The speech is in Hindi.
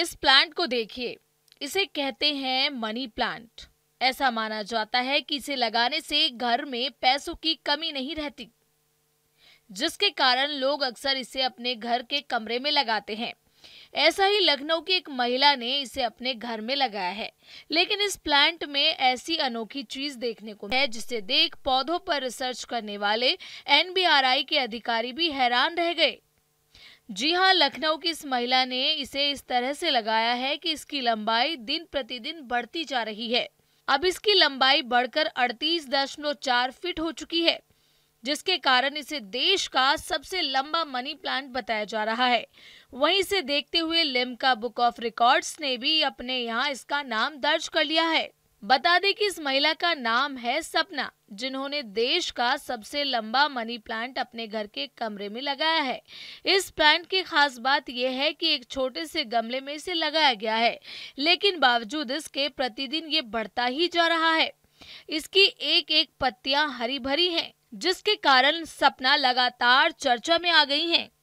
इस प्लांट को देखिए इसे कहते हैं मनी प्लांट ऐसा माना जाता है कि इसे लगाने से घर में पैसों की कमी नहीं रहती जिसके कारण लोग अक्सर इसे अपने घर के कमरे में लगाते हैं ऐसा ही लखनऊ की एक महिला ने इसे अपने घर में लगाया है लेकिन इस प्लांट में ऐसी अनोखी चीज देखने को है जिसे देख पौधों पर रिसर्च करने वाले एनबीआरआई के अधिकारी भी हैरान रह गए जी हाँ लखनऊ की इस महिला ने इसे इस तरह से लगाया है कि इसकी लंबाई दिन प्रतिदिन बढ़ती जा रही है अब इसकी लंबाई बढ़कर अड़तीस दशमलव चार फीट हो चुकी है जिसके कारण इसे देश का सबसे लंबा मनी प्लांट बताया जा रहा है वहीं इसे देखते हुए लिमका बुक ऑफ रिकॉर्ड्स ने भी अपने यहाँ इसका नाम दर्ज कर लिया है बता दें कि इस महिला का नाम है सपना जिन्होंने देश का सबसे लंबा मनी प्लांट अपने घर के कमरे में लगाया है इस प्लांट की खास बात यह है कि एक छोटे से गमले में इसे लगाया गया है लेकिन बावजूद इसके प्रतिदिन ये बढ़ता ही जा रहा है इसकी एक एक पत्तियां हरी भरी हैं जिसके कारण सपना लगातार चर्चा में आ गई है